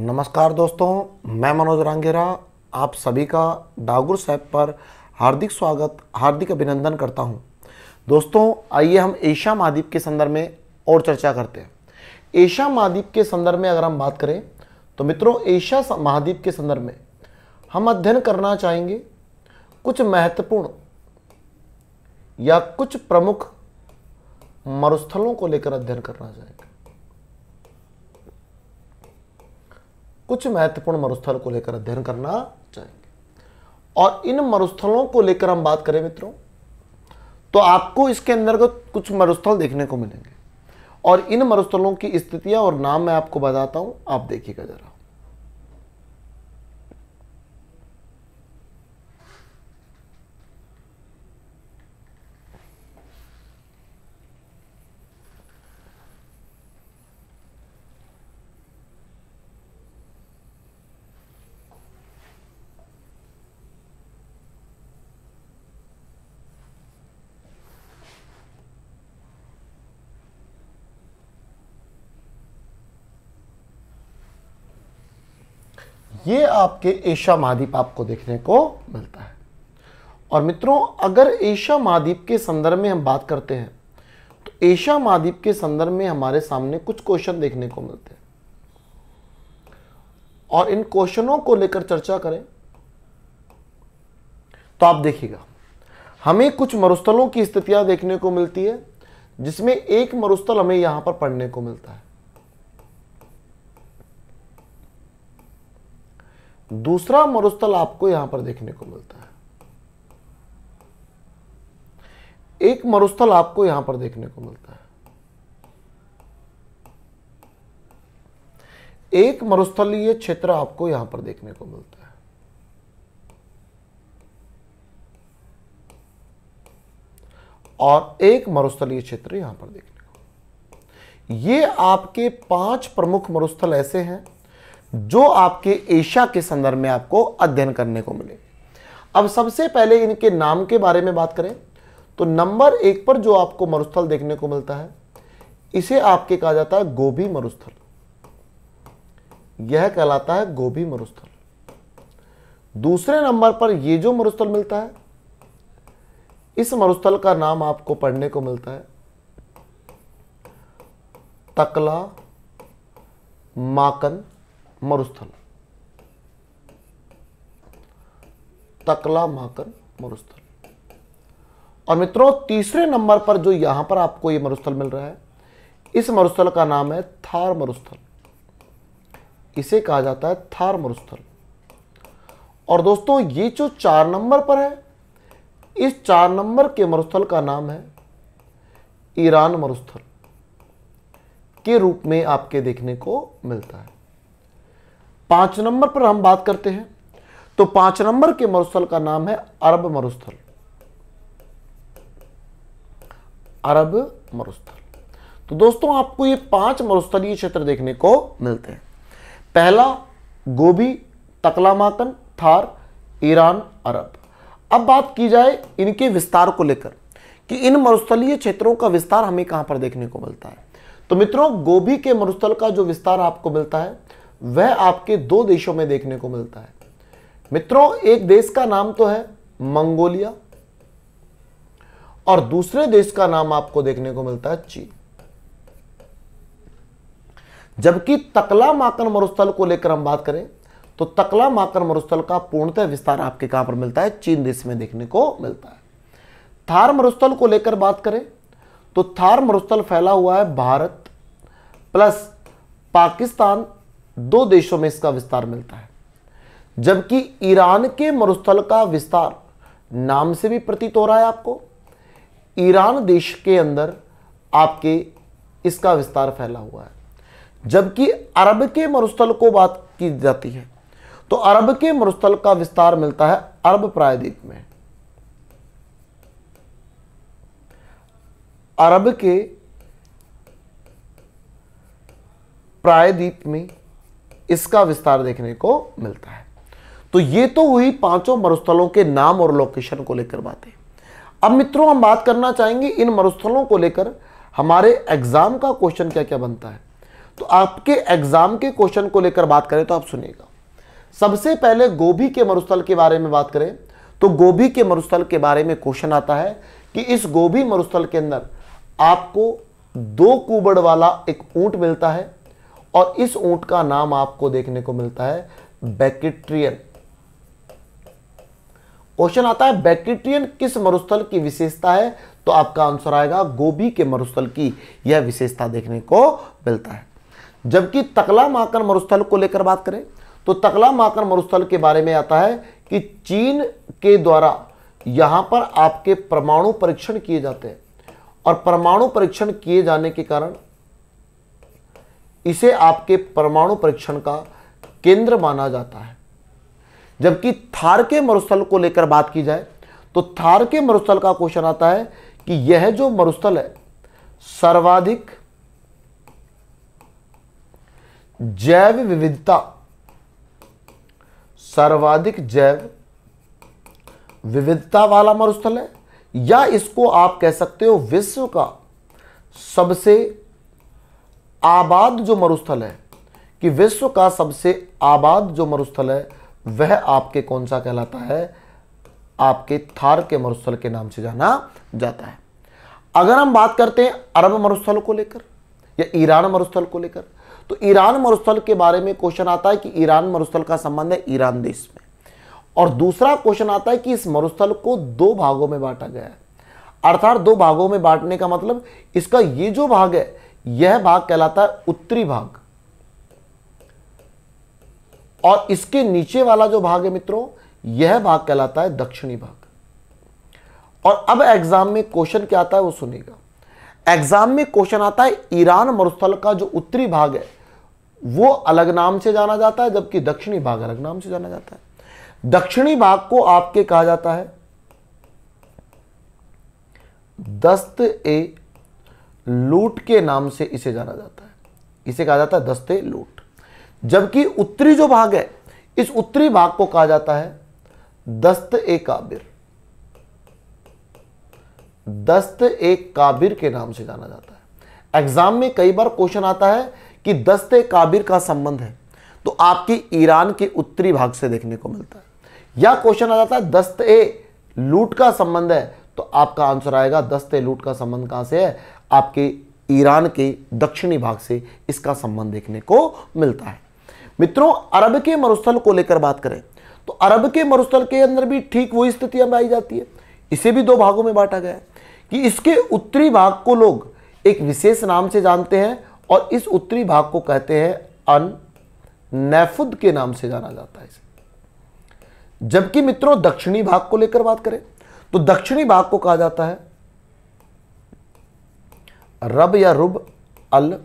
नमस्कार दोस्तों मैं मनोज रांगेरा आप सभी का डागुर साहब पर हार्दिक स्वागत हार्दिक अभिनंदन करता हूं। दोस्तों आइए हम एशिया महाद्वीप के संदर्भ में और चर्चा करते हैं एशिया महाद्वीप के संदर्भ में अगर हम बात करें तो मित्रों एशिया महाद्वीप के संदर्भ में हम अध्ययन करना चाहेंगे कुछ महत्वपूर्ण या कुछ प्रमुख मरुस्थलों को लेकर अध्ययन करना चाहेंगे कुछ महत्वपूर्ण मरुस्थल को लेकर अध्ययन करना चाहेंगे और इन मरुस्थलों को लेकर हम बात करें मित्रों तो आपको इसके अंदर कुछ मरुस्थल देखने को मिलेंगे और इन मरुस्थलों की स्थितियां और नाम मैं आपको बताता हूं आप देखिएगा जरा ये आपके एशिया महाद्वीप आपको देखने को मिलता है और मित्रों अगर एशिया महाद्वीप के संदर्भ में हम बात करते हैं तो एशिया महाद्वीप के संदर्भ में हमारे सामने कुछ क्वेश्चन देखने को मिलते हैं और इन क्वेश्चनों को लेकर चर्चा करें तो आप देखिएगा हमें कुछ मरुस्थलों की स्थितियां देखने को मिलती है जिसमें एक मरुस्थल हमें यहां पर पढ़ने को मिलता है दूसरा मरुस्थल आपको यहां पर देखने को मिलता है एक मरुस्थल आपको यहां पर देखने को मिलता है एक मरुस्थलीय क्षेत्र आपको यहां पर देखने को मिलता है और एक मरुस्थलीय क्षेत्र यहां पर देखने को ये आपके पांच प्रमुख मरुस्थल ऐसे हैं जो आपके एशिया के संदर्भ में आपको अध्ययन करने को मिले अब सबसे पहले इनके नाम के बारे में बात करें तो नंबर एक पर जो आपको मरुस्थल देखने को मिलता है इसे आपके कहा जाता है गोभी मरुस्थल यह कहलाता है गोभी मरुस्थल दूसरे नंबर पर यह जो मरुस्थल मिलता है इस मरुस्थल का नाम आपको पढ़ने को मिलता है तकला माकन मरुस्थल तकला महाकन मरुस्थल और मित्रों तीसरे नंबर पर जो यहां पर आपको ये मरुस्थल मिल रहा है इस मरुस्थल का नाम है थार मरुस्थल इसे कहा जाता है थार मरुस्थल और दोस्तों ये जो चार नंबर पर है इस चार नंबर के मरुस्थल का नाम है ईरान मरुस्थल के रूप में आपके देखने को मिलता है पांच नंबर पर हम बात करते हैं तो पांच नंबर के मरुस्थल का नाम है अरब मरुस्थल अरब मरुस्थल तो दोस्तों आपको ये पांच मरुस्थलीय क्षेत्र देखने को मिलते हैं पहला गोभी तकलामाकन थार ईरान अरब अब बात की जाए इनके विस्तार को लेकर कि इन मरुस्थलीय क्षेत्रों का विस्तार हमें कहां पर देखने को मिलता है तो मित्रों गोभी के मरुस्थल का जो विस्तार आपको मिलता है वह आपके दो देशों में देखने को मिलता है मित्रों एक देश का नाम तो है मंगोलिया और दूसरे देश का नाम आपको देखने को मिलता है चीन जबकि तकला माकर मरुस्थल को लेकर हम बात करें तो तकला माकर मरुस्थल का पूर्णतः विस्तार आपके कहां पर मिलता है चीन देश में देखने को मिलता है थार मरुस्थल को लेकर बात करें तो थार मरुस्थल फैला हुआ है भारत प्लस पाकिस्तान दो देशों में इसका विस्तार मिलता है जबकि ईरान के मरुस्थल का विस्तार नाम से भी प्रतीत हो रहा है आपको ईरान देश के अंदर आपके इसका विस्तार फैला हुआ है जबकि अरब के मरुस्थल को बात की जाती है तो अरब के मरुस्थल का विस्तार मिलता है अरब प्रायद्वीप में अरब के प्रायद्वीप में इसका विस्तार देखने को मिलता है तो ये तो हुई पांचों मरुस्थलों के नाम और लोकेशन को लेकर बातें अब मित्रों हम बात करना चाहेंगे इन मरुस्थलों को लेकर हमारे एग्जाम का क्वेश्चन क्या क्या बनता है तो आपके एग्जाम के क्वेश्चन को लेकर बात करें तो आप सुनिएगा सबसे पहले गोभी के मरुस्थल के बारे में बात करें तो गोभी के मरुस्थल के बारे में क्वेश्चन आता है कि इस गोभी मरुस्थल के अंदर आपको दो कुबड़ वाला एक ऊंट मिलता है और इस ऊंट का नाम आपको देखने को मिलता है बैक्ट्रियन क्वेश्चन आता है बैक्ट्रियन किस मरुस्थल की विशेषता है तो आपका आंसर आएगा गोभी के मरुस्थल की यह विशेषता देखने को मिलता है जबकि तकला माकर मरुस्थल को लेकर बात करें तो तकला माकर मरुस्थल के बारे में आता है कि चीन के द्वारा यहां पर आपके परमाणु परीक्षण किए जाते हैं और परमाणु परीक्षण किए जाने के कारण इसे आपके परमाणु परीक्षण का केंद्र माना जाता है जबकि थार के मरुस्थल को लेकर बात की जाए तो थार के मरुस्थल का क्वेश्चन आता है कि यह जो मरुस्थल है सर्वाधिक जैव विविधता सर्वाधिक जैव विविधता वाला मरुस्थल है या इसको आप कह सकते हो विश्व का सबसे आबाद जो मरुस्थल है कि विश्व का सबसे आबाद जो मरुस्थल है वह आपके कौन सा कहलाता है आपके थार के मरुस्थल के नाम से जाना जाता है अगर हम बात करते हैं अरब मरुस्थल को लेकर या ईरान मरुस्थल को लेकर तो ईरान मरुस्थल के बारे में क्वेश्चन आता है कि ईरान मरुस्थल का संबंध है ईरान देश में और दूसरा क्वेश्चन आता है कि इस मरुस्थल को दो भागों में बांटा गया है अर्थात दो भागों में बांटने का मतलब इसका ये जो भाग है यह भाग कहलाता है उत्तरी भाग और इसके नीचे वाला जो भाग है मित्रों यह भाग कहलाता है दक्षिणी भाग और अब एग्जाम में क्वेश्चन क्या आता है वो सुनेगा एग्जाम में क्वेश्चन आता है ईरान मरुस्थल का जो उत्तरी भाग है वो अलग नाम से जाना जाता है जबकि दक्षिणी भाग अलग नाम से जाना जाता है दक्षिणी भाग को आपके कहा जाता है दस्त ए लूट के नाम से इसे जाना जाता है इसे कहा जाता है दस्ते लूट जबकि उत्तरी जो भाग है इस उत्तरी भाग को कहा जाता है दस्त ए काबिर दस्त ए काबिर के नाम से जाना जाता है एग्जाम में कई बार क्वेश्चन आता है कि दस्त ए काबिर का संबंध है तो आपकी ईरान के उत्तरी भाग से देखने को मिलता है या क्वेश्चन आ जाता है दस्त ए लूट का संबंध है तो आपका आंसर आएगा दस्त ए लूट का संबंध कहां से है आपके ईरान के दक्षिणी भाग से इसका संबंध देखने को मिलता है मित्रों अरब के मरुस्थल को लेकर बात करें तो अरब के मरुस्थल के अंदर भी ठीक वही स्थितियां पाई जाती है इसे भी दो भागों में बांटा गया है कि इसके उत्तरी भाग को लोग एक विशेष नाम से जानते हैं और इस उत्तरी भाग को कहते हैं अन नैफुद के नाम से जाना जाता है इसे जबकि मित्रों दक्षिणी भाग को लेकर बात करें तो दक्षिणी भाग को कहा जाता है रब या रुब अल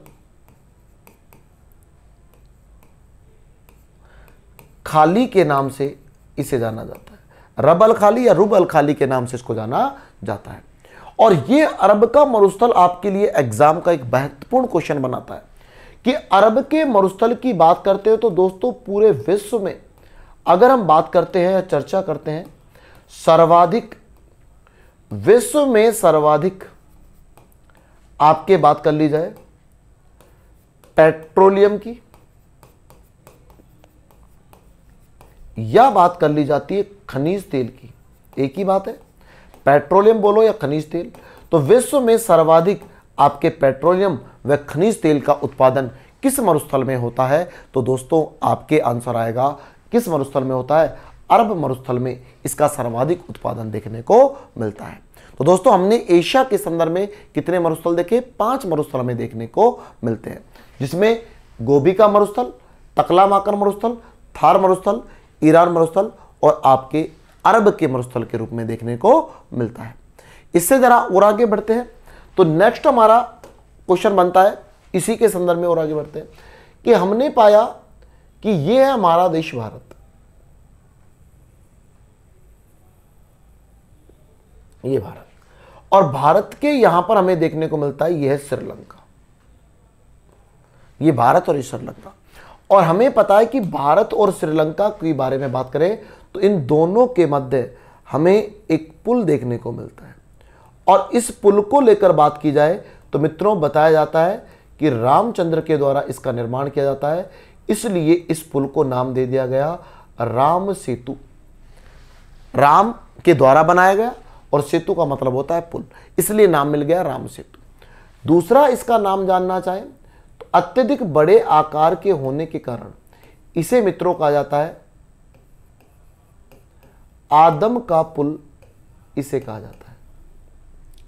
खाली के नाम से इसे जाना जाता है रब अल खाली या रुब अल खाली के नाम से इसको जाना जाता है और ये अरब का मरुस्थल आपके लिए एग्जाम का एक महत्वपूर्ण क्वेश्चन बनाता है कि अरब के मरुस्थल की बात करते हो तो दोस्तों पूरे विश्व में अगर हम बात करते हैं या चर्चा करते हैं सर्वाधिक विश्व में सर्वाधिक आपके बात कर ली जाए पेट्रोलियम की या बात कर ली जाती है खनिज तेल की एक ही बात है पेट्रोलियम बोलो या खनिज तेल तो विश्व में सर्वाधिक आपके पेट्रोलियम व खनिज तेल का उत्पादन किस मरुस्थल में होता है तो दोस्तों आपके आंसर आएगा किस मरुस्थल में होता है अरब मरुस्थल में इसका सर्वाधिक उत्पादन देखने को मिलता है तो दोस्तों हमने एशिया के संदर्भ में कितने मरुस्थल देखे पांच मरुस्थल हमें देखने को मिलते हैं जिसमें गोभी का मरुस्थल तकला माकर मरुस्थल थार मरुस्थल ईरान मरुस्थल और आपके अरब के मरुस्थल के रूप में देखने को मिलता है इससे ज़रा और आगे बढ़ते हैं तो नेक्स्ट हमारा क्वेश्चन बनता है इसी के संदर्भ में और आगे बढ़ते हैं कि हमने पाया कि यह है हमारा देश भारत ये भारत और भारत के यहां पर हमें देखने को मिलता है यह है श्रीलंका यह भारत और श्रीलंका और हमें पता है कि भारत और श्रीलंका के बारे में बात करें तो इन दोनों के मध्य हमें एक पुल देखने को मिलता है और इस पुल को लेकर बात की जाए तो मित्रों बताया जाता है कि रामचंद्र के द्वारा इसका निर्माण किया जाता है इसलिए इस पुल को नाम दे दिया गया राम सेतु राम के द्वारा बनाया गया और सेतु का मतलब होता है पुल इसलिए नाम मिल गया राम सेतु दूसरा इसका नाम जानना चाहें तो अत्यधिक बड़े आकार के होने के कारण इसे मित्रों कहा जाता है आदम का पुल इसे कहा जाता है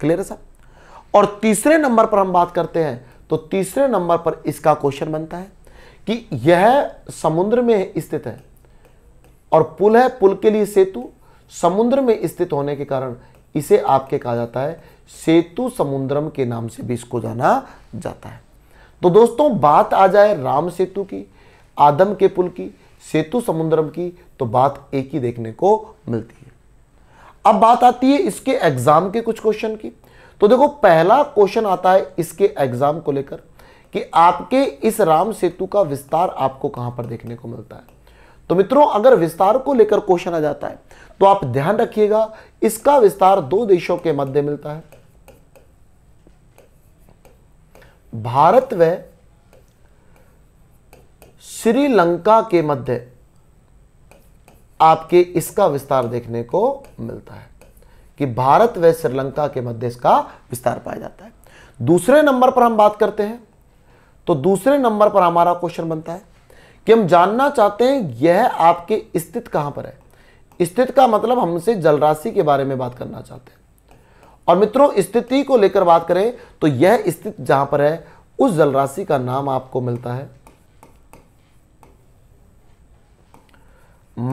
क्लियर है साहब और तीसरे नंबर पर हम बात करते हैं तो तीसरे नंबर पर इसका क्वेश्चन बनता है कि यह समुद्र में स्थित है और पुल है पुल के लिए सेतु समुद्र में स्थित होने के कारण इसे आपके कहा जाता है सेतु समुद्रम के नाम से भी इसको जाना जाता है तो दोस्तों बात आ जाए राम सेतु की आदम के पुल की सेतु समुद्रम की तो बात एक ही देखने को मिलती है अब बात आती है इसके एग्जाम के कुछ क्वेश्चन की तो देखो पहला क्वेश्चन आता है इसके एग्जाम को लेकर कि आपके इस राम सेतु का विस्तार आपको कहां पर देखने को मिलता है तो मित्रों अगर विस्तार को लेकर क्वेश्चन आ जाता है तो आप ध्यान रखिएगा इसका विस्तार दो देशों के मध्य मिलता है भारत व श्रीलंका के मध्य आपके इसका विस्तार देखने को मिलता है कि भारत व श्रीलंका के मध्य इसका विस्तार पाया जाता है दूसरे नंबर पर हम बात करते हैं तो दूसरे नंबर पर हमारा क्वेश्चन बनता है कि हम जानना चाहते हैं यह आपके स्थित कहां पर है स्थित का मतलब हमसे जलराशि के बारे में बात करना चाहते हैं और मित्रों स्थिति को लेकर बात करें तो यह स्थित जहां पर है उस जलराशि का नाम आपको मिलता है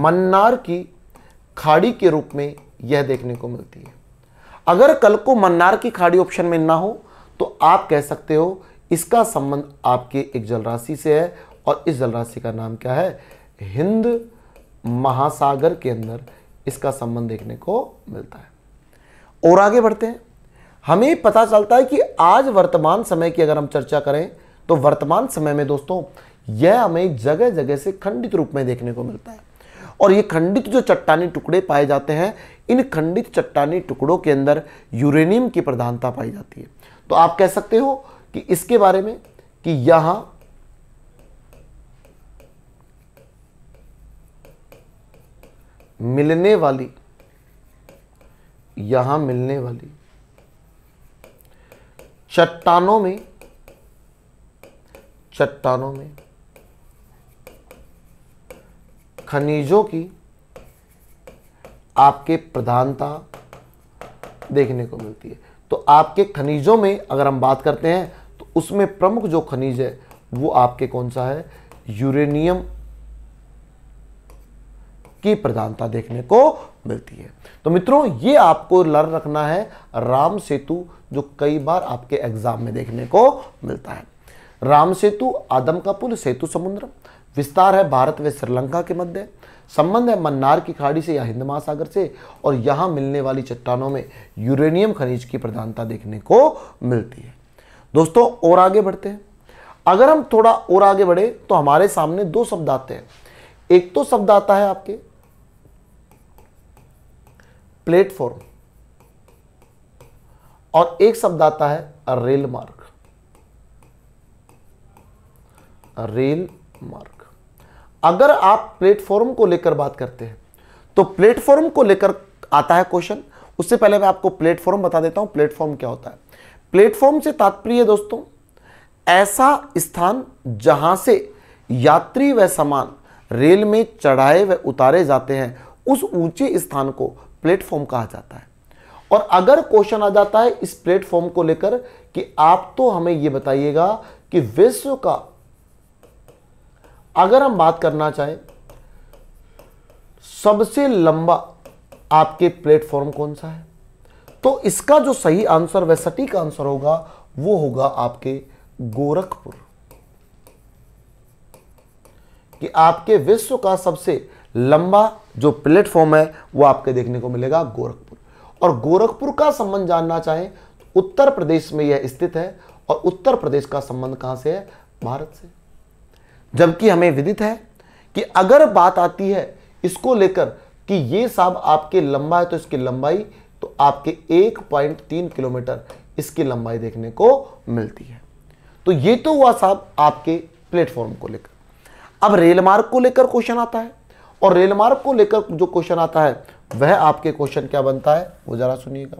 मन्नार की खाड़ी के रूप में यह देखने को मिलती है अगर कल को मन्नार की खाड़ी ऑप्शन में ना हो तो आप कह सकते हो इसका संबंध आपके एक जलराशि से है और इस जल राशि का नाम क्या है हिंद महासागर के अंदर इसका संबंध देखने को मिलता है और आगे बढ़ते हैं हमें पता चलता है कि आज वर्तमान समय की अगर हम चर्चा करें तो वर्तमान समय में दोस्तों यह हमें जगह जगह से खंडित रूप में देखने को मिलता है और ये खंडित जो चट्टानी टुकड़े पाए जाते हैं इन खंडित चट्टानी टुकड़ों के अंदर यूरेनियम की प्रधानता पाई जाती है तो आप कह सकते हो कि इसके बारे में कि यहां मिलने वाली यहां मिलने वाली चट्टानों में चट्टानों में खनिजों की आपके प्रधानता देखने को मिलती है तो आपके खनिजों में अगर हम बात करते हैं तो उसमें प्रमुख जो खनिज है वो आपके कौन सा है यूरेनियम की प्रधानता देखने को मिलती है तो मित्रों ये आपको लर रखना है राम सेतु जो कई बार आपके एग्जाम में देखने को मिलता है राम सेतु आदम का पुल सेतु समुद्र विस्तार है भारत व श्रीलंका के मध्य संबंध है मन्नार की खाड़ी से या हिंद महासागर से और यहां मिलने वाली चट्टानों में यूरेनियम खनिज की प्रधानता देखने को मिलती है दोस्तों और आगे बढ़ते हैं अगर हम थोड़ा और आगे बढ़े तो हमारे सामने दो शब्द आते हैं एक तो शब्द आता है आपके प्लेटफॉर्म और एक शब्द आता है रेल मार्ग रेल मार्ग अगर आप प्लेटफॉर्म को लेकर बात करते हैं तो प्लेटफॉर्म को लेकर आता है क्वेश्चन उससे पहले मैं आपको प्लेटफॉर्म बता देता हूं प्लेटफॉर्म क्या होता है प्लेटफॉर्म से तात्पर्य दोस्तों ऐसा स्थान जहां से यात्री व सामान रेल में चढ़ाए व उतारे जाते हैं उस ऊंचे स्थान को प्लेटफॉर्म कहा जाता है और अगर क्वेश्चन आ जाता है इस प्लेटफॉर्म को लेकर कि आप तो हमें यह बताइएगा कि विश्व का अगर हम बात करना चाहें सबसे लंबा आपके प्लेटफॉर्म कौन सा है तो इसका जो सही आंसर व सटीक आंसर होगा वो होगा आपके गोरखपुर कि आपके विश्व का सबसे लंबा जो प्लेटफॉर्म है वो आपके देखने को मिलेगा गोरखपुर और गोरखपुर का संबंध जानना चाहें तो उत्तर प्रदेश में यह स्थित है और उत्तर प्रदेश का संबंध कहां से है भारत से जबकि हमें विदित है कि अगर बात आती है इसको लेकर कि ये साहब आपके लंबा है तो इसकी लंबाई तो आपके एक पॉइंट तीन किलोमीटर इसकी लंबाई देखने को मिलती है तो ये तो हुआ साहब आपके प्लेटफॉर्म को लेकर अब रेल मार्ग को लेकर क्वेश्चन आता है और रेलमार्ग को लेकर जो क्वेश्चन आता है वह आपके क्वेश्चन क्या बनता है वो जरा सुनिएगा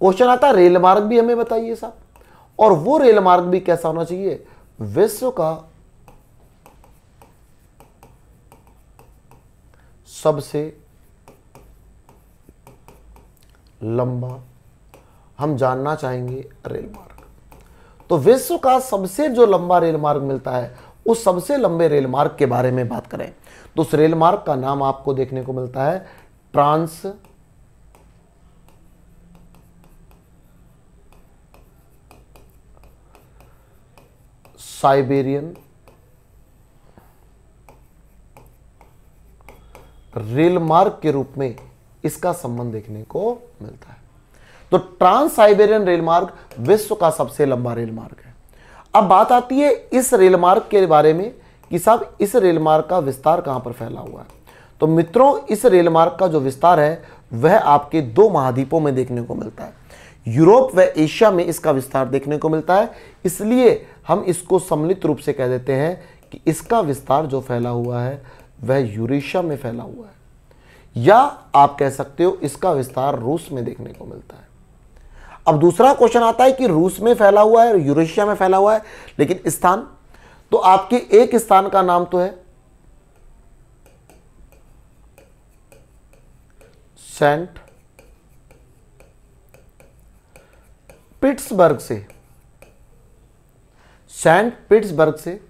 क्वेश्चन आता है रेलमार्ग भी हमें बताइए साहब और वो रेलमार्ग भी कैसा होना चाहिए विश्व का सबसे लंबा हम जानना चाहेंगे रेलमार्ग तो विश्व का सबसे जो लंबा रेलमार्ग मिलता है उस सबसे लंबे रेल मार्ग के बारे में बात करें तो उस रेल मार्ग का नाम आपको देखने को मिलता है ट्रांस साइबेरियन रेल मार्ग के रूप में इसका संबंध देखने को मिलता है तो ट्रांस साइबेरियन रेल मार्ग विश्व का सबसे लंबा रेल मार्ग है अब बात आती है इस रेल मार्ग के बारे में कि साहब इस रेल मार्ग का विस्तार कहां पर फैला हुआ है तो मित्रों इस रेल मार्ग का जो विस्तार है वह आपके दो महाद्वीपों में देखने को मिलता है यूरोप व एशिया में इसका विस्तार देखने को मिलता है इसलिए हम इसको सम्मिलित रूप से कह देते हैं कि इसका विस्तार जो फैला हुआ है वह यूरेशिया में फैला हुआ है या आप कह सकते हो इसका विस्तार रूस में देखने को मिलता है अब दूसरा क्वेश्चन आता है कि रूस में फैला हुआ है यूरेशिया में फैला हुआ है लेकिन स्थान तो आपके एक स्थान का नाम तो है सेंट पिट्सबर्ग से सेंट पिट्सबर्ग से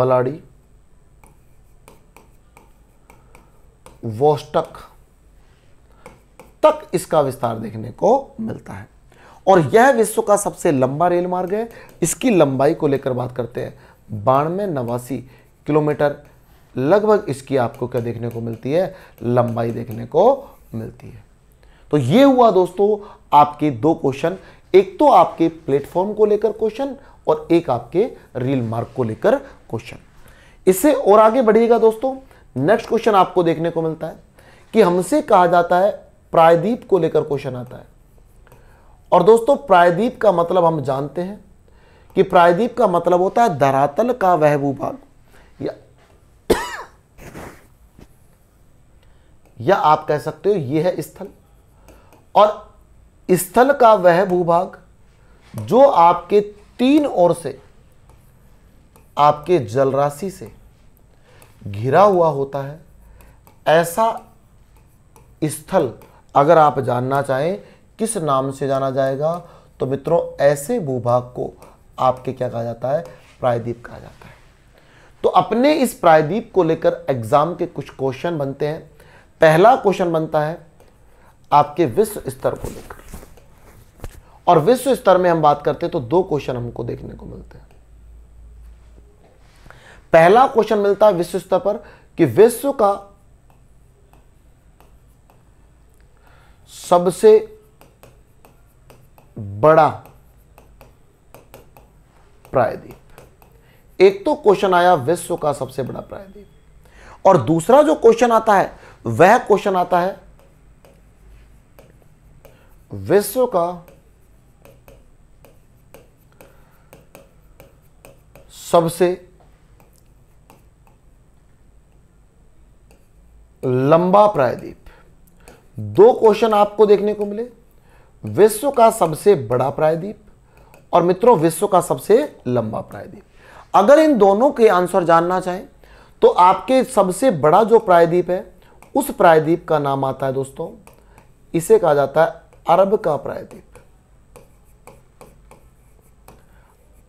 वलाड़ी वोस्टक तक इसका विस्तार देखने को मिलता है और यह विश्व का सबसे लंबा रेल मार्ग है इसकी लंबाई को लेकर बात करते हैं बानवे नवासी किलोमीटर लगभग इसकी आपको क्या देखने को मिलती है लंबाई देखने को मिलती है तो यह हुआ दोस्तों आपके दो क्वेश्चन एक तो आपके प्लेटफॉर्म को लेकर क्वेश्चन और एक आपके रेल मार्ग को लेकर क्वेश्चन इससे और आगे बढ़िएगा दोस्तों नेक्स्ट क्वेश्चन आपको देखने को मिलता है कि हमसे कहा जाता है प्रायद्वीप को लेकर क्वेश्चन आता है और दोस्तों प्रायदीप का मतलब हम जानते हैं कि प्रायद्वीप का मतलब होता है धरातल का वह भूभाग या या आप कह सकते हो यह है स्थल और स्थल का वह भूभाग जो आपके तीन ओर से आपके जलराशि से घिरा हुआ होता है ऐसा स्थल अगर आप जानना चाहें किस नाम से जाना जाएगा तो मित्रों ऐसे भूभाग को आपके क्या कहा जाता है प्रायद्वीप कहा जाता है तो अपने इस प्रायद्वीप को लेकर एग्जाम के कुछ क्वेश्चन बनते हैं पहला क्वेश्चन बनता है आपके विश्व स्तर को लेकर और विश्व स्तर में हम बात करते हैं तो दो क्वेश्चन हमको देखने को मिलते हैं पहला क्वेश्चन मिलता है विश्व स्तर पर कि विश्व का सबसे बड़ा प्रायद्वीप एक तो क्वेश्चन आया विश्व का सबसे बड़ा प्रायद्वीप और दूसरा जो क्वेश्चन आता है वह क्वेश्चन आता है विश्व का सबसे लंबा प्रायद्वीप दो क्वेश्चन आपको देखने को मिले विश्व का सबसे बड़ा प्रायद्वीप और मित्रों विश्व का सबसे लंबा प्रायद्वीप अगर इन दोनों के आंसर जानना चाहें तो आपके सबसे बड़ा जो प्रायद्वीप है उस प्रायद्वीप का नाम आता है दोस्तों इसे कहा जाता है अरब का प्रायद्वीप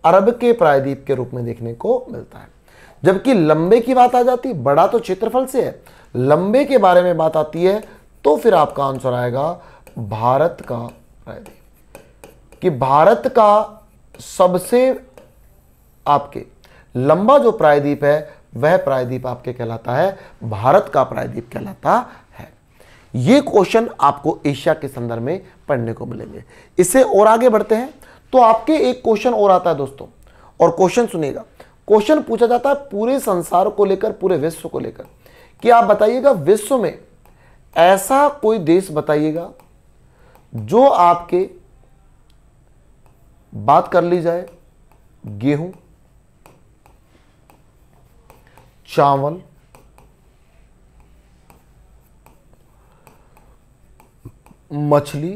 अरब के प्रायद्वीप के रूप में देखने को मिलता है जबकि लंबे की बात आ जाती बड़ा तो क्षेत्रफल से है लंबे के बारे में बात आती है तो फिर आपका आंसर आएगा भारत का कि भारत का सबसे आपके लंबा जो प्रायद्वीप है वह प्रायद्वीप आपके कहलाता है भारत का प्रायद्वीप कहलाता है यह क्वेश्चन आपको एशिया के संदर्भ में पढ़ने को मिलेंगे इससे और आगे बढ़ते हैं तो आपके एक क्वेश्चन और आता है दोस्तों और क्वेश्चन सुनेगा क्वेश्चन पूछा जाता है पूरे संसार को लेकर पूरे विश्व को लेकर कि आप बताइएगा विश्व में ऐसा कोई देश बताइएगा जो आपके बात कर ली जाए गेहूं चावल मछली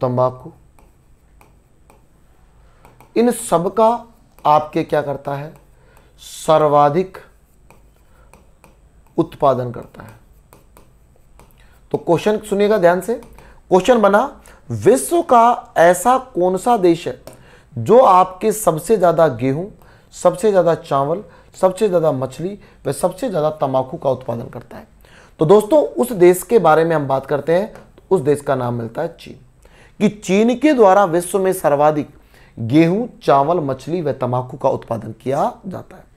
तंबाकू इन सब का आपके क्या करता है सर्वाधिक उत्पादन करता है तो क्वेश्चन सुनिएगा ध्यान से क्वेश्चन बना विश्व का ऐसा कौन सा देश है जो आपके सबसे ज़्यादा गेहूं सबसे ज़्यादा चावल सबसे ज़्यादा मछली व सबसे ज़्यादा तंबाकू का उत्पादन करता है तो दोस्तों उस देश के बारे में हम बात करते हैं तो उस देश का नाम मिलता है चीन कि चीन के द्वारा विश्व में सर्वाधिक गेहूं चावल मछली व तंबाकू का उत्पादन किया जाता है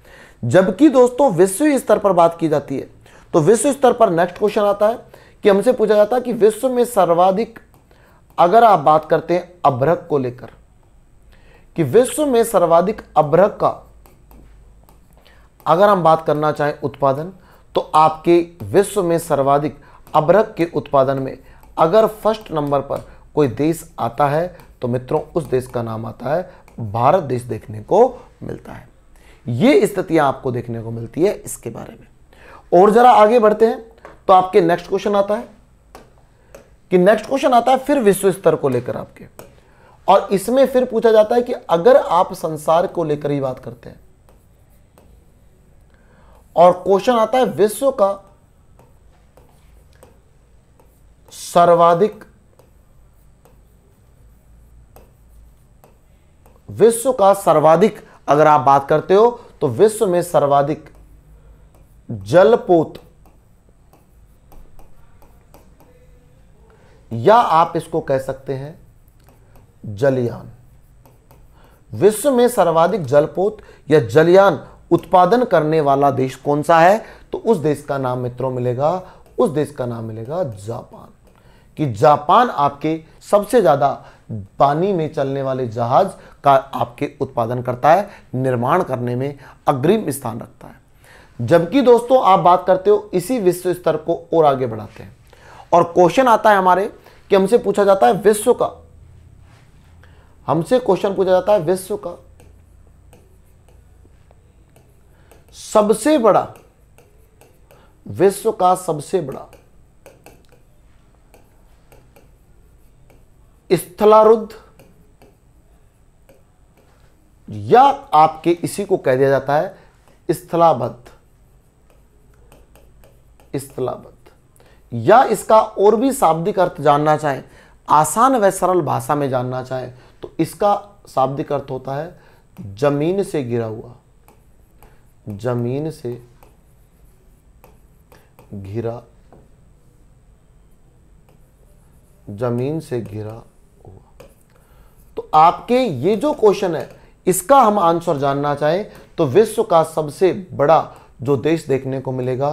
जबकि दोस्तों विश्व स्तर पर बात की जाती है तो विश्व स्तर पर नेक्स्ट क्वेश्चन आता है कि हमसे पूछा जाता है कि विश्व में सर्वाधिक अगर आप बात करते हैं अभ्रक को लेकर कि विश्व में सर्वाधिक अभ्रक का अगर हम बात करना चाहें उत्पादन तो आपके विश्व में सर्वाधिक अभ्रक के उत्पादन में अगर फर्स्ट नंबर पर कोई देश आता है तो मित्रों उस देश का नाम आता है भारत देश देखने को मिलता है ये स्थितियां आपको देखने को मिलती है इसके बारे में और जरा आगे बढ़ते हैं तो आपके नेक्स्ट क्वेश्चन आता है कि नेक्स्ट क्वेश्चन आता है फिर विश्व स्तर को लेकर आपके और इसमें फिर पूछा जाता है कि अगर आप संसार को लेकर ही बात करते हैं और क्वेश्चन आता है विश्व का सर्वाधिक विश्व का सर्वाधिक अगर आप बात करते हो तो विश्व में सर्वाधिक जलपोत या आप इसको कह सकते हैं जलयान विश्व में सर्वाधिक जलपोत या जलयान उत्पादन करने वाला देश कौन सा है तो उस देश का नाम मित्रों मिलेगा उस देश का नाम मिलेगा जापान कि जापान आपके सबसे ज़्यादा पानी में चलने वाले जहाज का आपके उत्पादन करता है निर्माण करने में अग्रिम स्थान रखता है जबकि दोस्तों आप बात करते हो इसी विश्व स्तर को और आगे बढ़ाते हैं और क्वेश्चन आता है हमारे कि हमसे पूछा जाता है विश्व का हमसे क्वेश्चन पूछा जाता है विश्व का सबसे बड़ा विश्व का सबसे बड़ा स्थलारुद्ध या आपके इसी को कह दिया जाता है स्थलाबद्ध स्थलाबद्ध या इसका और भी शाब्दिक अर्थ जानना चाहें आसान व सरल भाषा में जानना चाहें तो इसका शाब्दिक अर्थ होता है जमीन से गिरा हुआ जमीन से घिरा जमीन से घिरा आपके ये जो क्वेश्चन है इसका हम आंसर जानना चाहें तो विश्व का सबसे बड़ा जो देश देखने को मिलेगा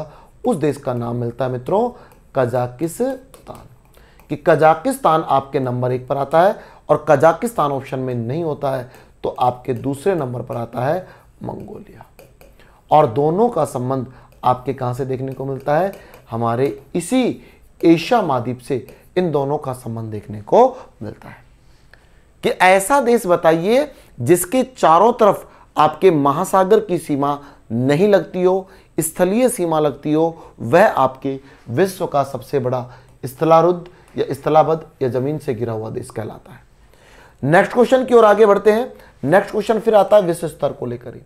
उस देश का नाम मिलता है मित्रों कजाकिस्तान कि कजाकिस्तान आपके नंबर एक पर आता है और कजाकिस्तान ऑप्शन में नहीं होता है तो आपके दूसरे नंबर पर आता है मंगोलिया और दोनों का संबंध आपके कहां से देखने को मिलता है हमारे इसी एशिया महाद्वीप से इन दोनों का संबंध देखने को मिलता है कि ऐसा देश बताइए जिसके चारों तरफ आपके महासागर की सीमा नहीं लगती हो स्थलीय सीमा लगती हो वह आपके विश्व का सबसे बड़ा स्थलारुद्ध या स्थलाबद्ध या जमीन से गिरा हुआ देश कहलाता है नेक्स्ट क्वेश्चन की ओर आगे बढ़ते हैं नेक्स्ट क्वेश्चन फिर आता है विश्व स्तर को लेकर ही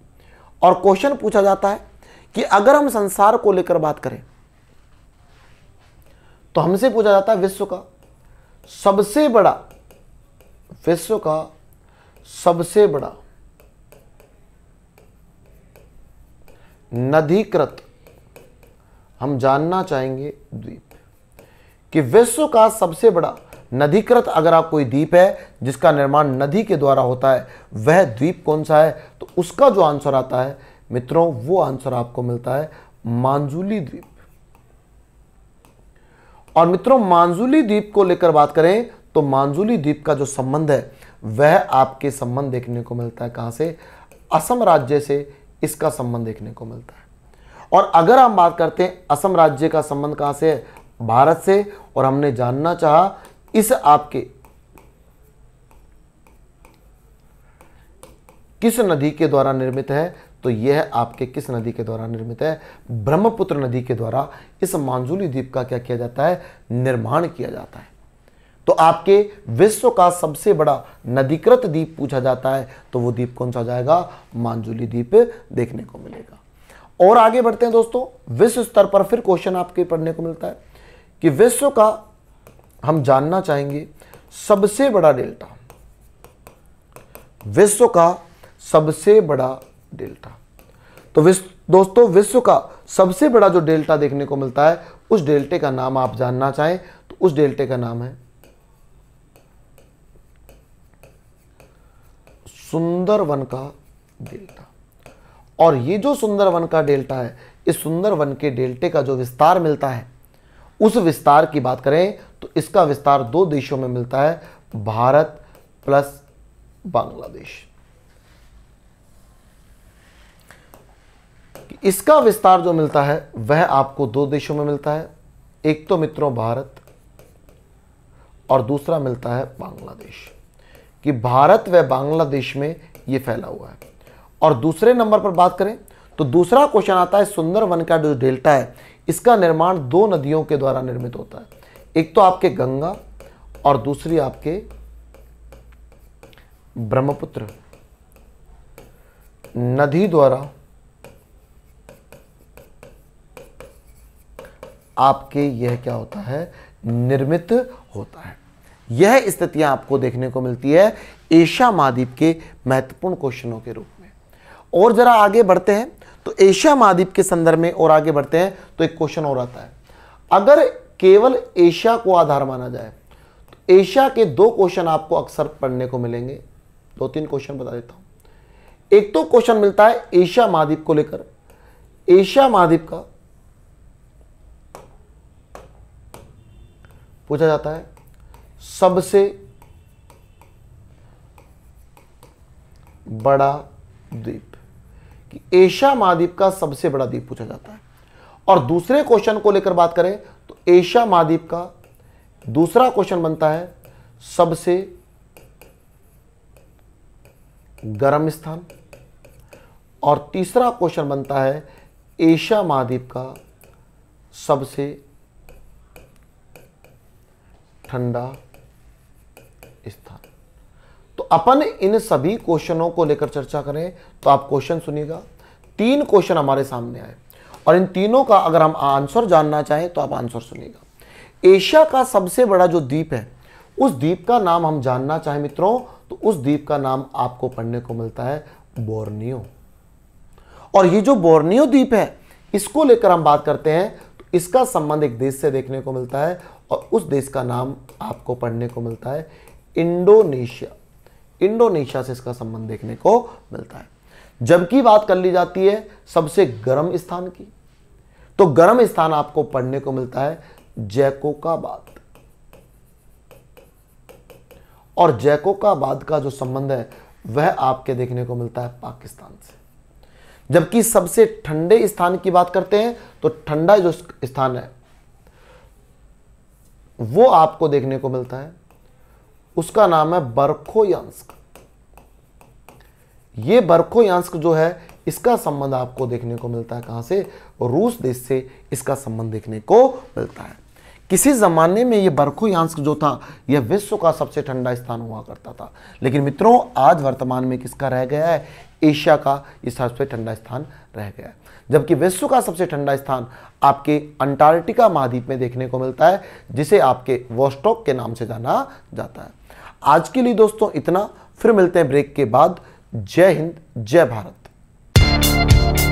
और क्वेश्चन पूछा जाता है कि अगर हम संसार को लेकर बात करें तो हमसे पूछा जाता है विश्व का सबसे बड़ा विश्व का सबसे बड़ा नदीकृत हम जानना चाहेंगे द्वीप कि विश्व का सबसे बड़ा नदीकृत अगर आप कोई द्वीप है जिसका निर्माण नदी के द्वारा होता है वह द्वीप कौन सा है तो उसका जो आंसर आता है मित्रों वो आंसर आपको मिलता है मांजुली द्वीप और मित्रों मांजुली द्वीप को लेकर बात करें तो मांजुली द्वीप का जो संबंध है वह आपके संबंध देखने को मिलता है कहां से असम राज्य से इसका संबंध देखने को मिलता है और अगर हम बात करते हैं असम राज्य का संबंध कहां से है भारत से और हमने जानना चाहा इस आपके किस नदी के द्वारा निर्मित है तो यह आपके किस नदी के द्वारा निर्मित है ब्रह्मपुत्र नदी के द्वारा इस मांजुली द्वीप का क्या किया जाता है निर्माण किया जाता है तो आपके विश्व का सबसे बड़ा नदीकृत द्वीप पूछा जाता है तो वो द्वीप कौन सा हो जाएगा मांजुली द्वीप देखने को मिलेगा और आगे बढ़ते हैं दोस्तों विश्व स्तर पर फिर क्वेश्चन आपके पढ़ने को मिलता है कि विश्व का हम जानना चाहेंगे सबसे बड़ा डेल्टा विश्व का सबसे बड़ा डेल्टा तो विश्व दोस्तों विश्व का सबसे बड़ा जो डेल्टा देखने को मिलता है उस डेल्टे का नाम आप जानना चाहें तो उस डेल्टे का नाम है सुंदर वन का डेल्टा और ये जो सुंदर वन का डेल्टा है इस सुंदर वन के डेल्टे का जो विस्तार मिलता है उस विस्तार की बात करें तो इसका विस्तार दो देशों में मिलता है भारत प्लस बांग्लादेश इसका विस्तार जो मिलता है वह आपको दो देशों में मिलता है एक तो मित्रों भारत और दूसरा मिलता है बांग्लादेश कि भारत व बांग्लादेश में ये फैला हुआ है और दूसरे नंबर पर बात करें तो दूसरा क्वेश्चन आता है सुंदर वन का जो डेल्टा है इसका निर्माण दो नदियों के द्वारा निर्मित होता है एक तो आपके गंगा और दूसरी आपके ब्रह्मपुत्र नदी द्वारा आपके यह क्या होता है निर्मित होता है यह स्थितियां आपको देखने को मिलती है एशिया महाद्वीप के महत्वपूर्ण क्वेश्चनों के रूप में और जरा आगे बढ़ते हैं तो एशिया महाद्वीप के संदर्भ में और आगे बढ़ते हैं तो एक क्वेश्चन और आता है अगर केवल एशिया को आधार माना जाए तो एशिया के दो क्वेश्चन आपको अक्सर पढ़ने को मिलेंगे दो तीन क्वेश्चन बता देता हूं एक तो क्वेश्चन मिलता है एशिया महाद्वीप को लेकर एशिया महाद्वीप का पूछा जाता है सबसे बड़ा द्वीप कि एशिया महाद्वीप का सबसे बड़ा द्वीप पूछा जाता है और दूसरे क्वेश्चन को लेकर बात करें तो एशिया महाद्वीप का दूसरा क्वेश्चन बनता है सबसे गर्म स्थान और तीसरा क्वेश्चन बनता है एशिया महाद्वीप का सबसे ठंडा स्थान तो अपन इन सभी क्वेश्चनों को लेकर चर्चा करें तो आप क्वेश्चन सुनिएगा तीन क्वेश्चन हमारे सामने आए और इन तीनों का अगर हम आंसर जानना चाहें तो आप आंसर सुनिएगा एशिया का सबसे बड़ा जो द्वीप है उस द्वीप का नाम हम जानना चाहें मित्रों तो उस द्वीप का नाम आपको पढ़ने को मिलता है बोर्नियो और ये जो बोर्नियो द्वीप है इसको लेकर हम बात करते हैं तो इसका संबंध एक देश से देखने को मिलता है और उस देश का नाम आपको पढ़ने को मिलता है इंडोनेशिया इंडोनेशिया से इसका संबंध देखने को मिलता है जबकि बात कर ली जाती है सबसे गर्म स्थान की तो गर्म स्थान आपको पढ़ने को मिलता है जैकोकाबाद और जैकोकाबाद का जो संबंध है वह आपके देखने को मिलता है पाकिस्तान से जबकि सबसे ठंडे स्थान की बात करते हैं तो ठंडा जो स्थान है वो आपको देखने को मिलता है उसका नाम है बर्खोयांस्क ये बर्खोयांस्क जो है इसका संबंध आपको देखने को मिलता है कहां से रूस देश से इसका संबंध देखने को मिलता है किसी ज़माने में यह बर्खोयांस्क जो था यह विश्व का सबसे ठंडा स्थान हुआ करता था लेकिन मित्रों आज वर्तमान में किसका रह गया है एशिया का इस सबसे ठंडा स्थान रह गया है जबकि विश्व का सबसे ठंडा स्थान आपके अंटार्कटिका महाद्वीप में देखने को मिलता है जिसे आपके वोस्टोक के नाम से जाना जाता है आज के लिए दोस्तों इतना फिर मिलते हैं ब्रेक के बाद जय हिंद जय भारत